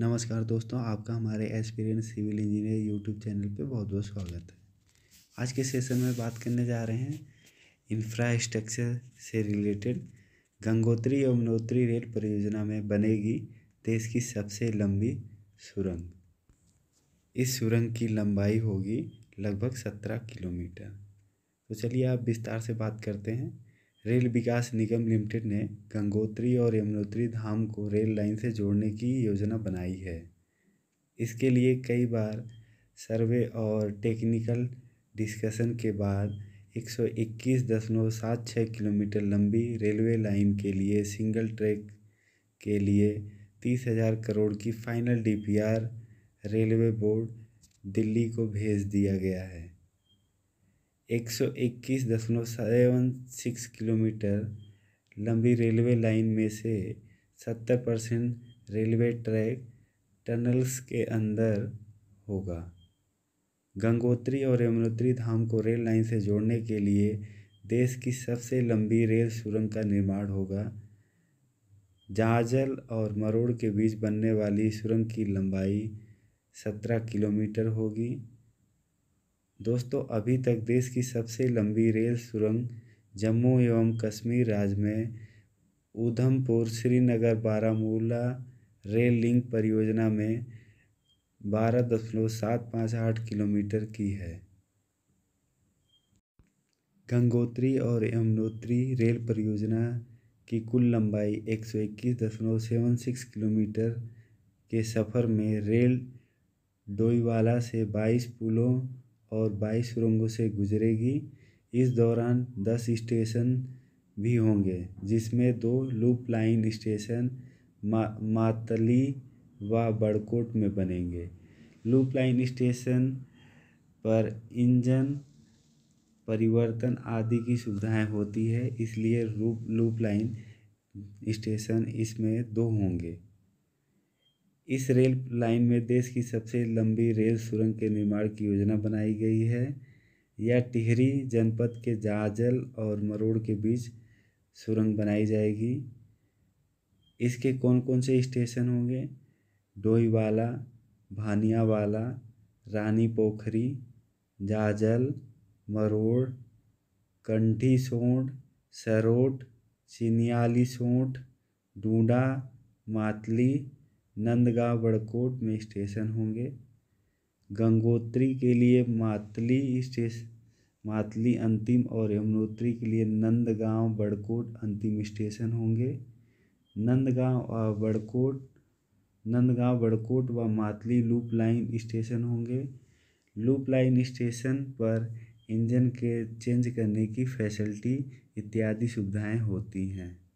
नमस्कार दोस्तों आपका हमारे experience civil engineer YouTube channel पे बहुत बहुत स्वागत है आज के सेशन में बात करने जा रहे हैं इंफ्रास्ट्रक्चर से रिलेटेड गंगोत्री यमुनोत्री रेल परियोजना में बनेगी देश की सबसे लंबी सुरंग इस सुरंग की लंबाई होगी लगभग सत्रह किलोमीटर तो चलिए आप विस्तार से बात करते हैं रेल विकास निगम लिमिटेड ने गंगोत्री और यमुनोत्री धाम को रेल लाइन से जोड़ने की योजना बनाई है इसके लिए कई बार सर्वे और टेक्निकल डिस्कशन के बाद 121.76 किलोमीटर लंबी रेलवे लाइन के लिए सिंगल ट्रैक के लिए तीस हजार करोड़ की final DPR railway board Delhi को भेज दिया गया है एक सौ इक्कीस दशमलव सेवन सिक्स किलोमीटर लंबी रेलवे लाइन में से सत्तर परसेंट रेलवे ट्रैक टनल्स के अंदर होगा गंगोत्री और यमुनोत्री धाम को रेल लाइन से जोड़ने के लिए देश की सबसे लंबी रेल सुरंग का निर्माण होगा जाजल और मरोड़ के बीच बनने वाली सुरंग की लंबाई सत्रह किलोमीटर होगी दोस्तों अभी तक देश की सबसे लंबी रेल सुरंग जम्मू एवं कश्मीर राज्य में उधमपुर श्रीनगर बारामूला रेल लिंक परियोजना में बारह दशमलव सात पाँच आठ किलोमीटर की है गंगोत्री और यमुनोत्री रेल परियोजना की कुल लंबाई एक सौ इक्कीस दशमलव सेवन सिक्स किलोमीटर के सफ़र में रेल डोईवाला से बाईस पुलों और बाईस सुरंगों से गुजरेगी इस दौरान दस स्टेशन भी होंगे जिसमें दो लूप लाइन स्टेशन मा मातली व बड़कोट में बनेंगे लूप लाइन स्टेशन पर इंजन परिवर्तन आदि की सुविधाएं होती है इसलिए लूप लूप लाइन स्टेशन इसमें दो होंगे इस रेल लाइन में देश की सबसे लंबी रेल सुरंग के निर्माण की योजना बनाई गई है यह टिहरी जनपद के जाजल और मरोड़ के बीच सुरंग बनाई जाएगी इसके कौन कौन से स्टेशन होंगे डोईवाला भानियावाला रानी पोखरी जाजल मरोड़ कंठी सोंठ सरोट चिनियाली सोट डूडा मातली नंदगांव बड़कोट में स्टेशन होंगे गंगोत्री के लिए मातली स्टेश मातली अंतिम और यमुनोत्री के लिए नंदगांव बड़कोट अंतिम स्टेशन होंगे नंदगांव और बड़कोट नंदगांव बड़कोट व मातली लूप लाइन स्टेशन होंगे लूप लाइन स्टेशन पर इंजन के चेंज करने की फैसिलिटी इत्यादि सुविधाएं होती हैं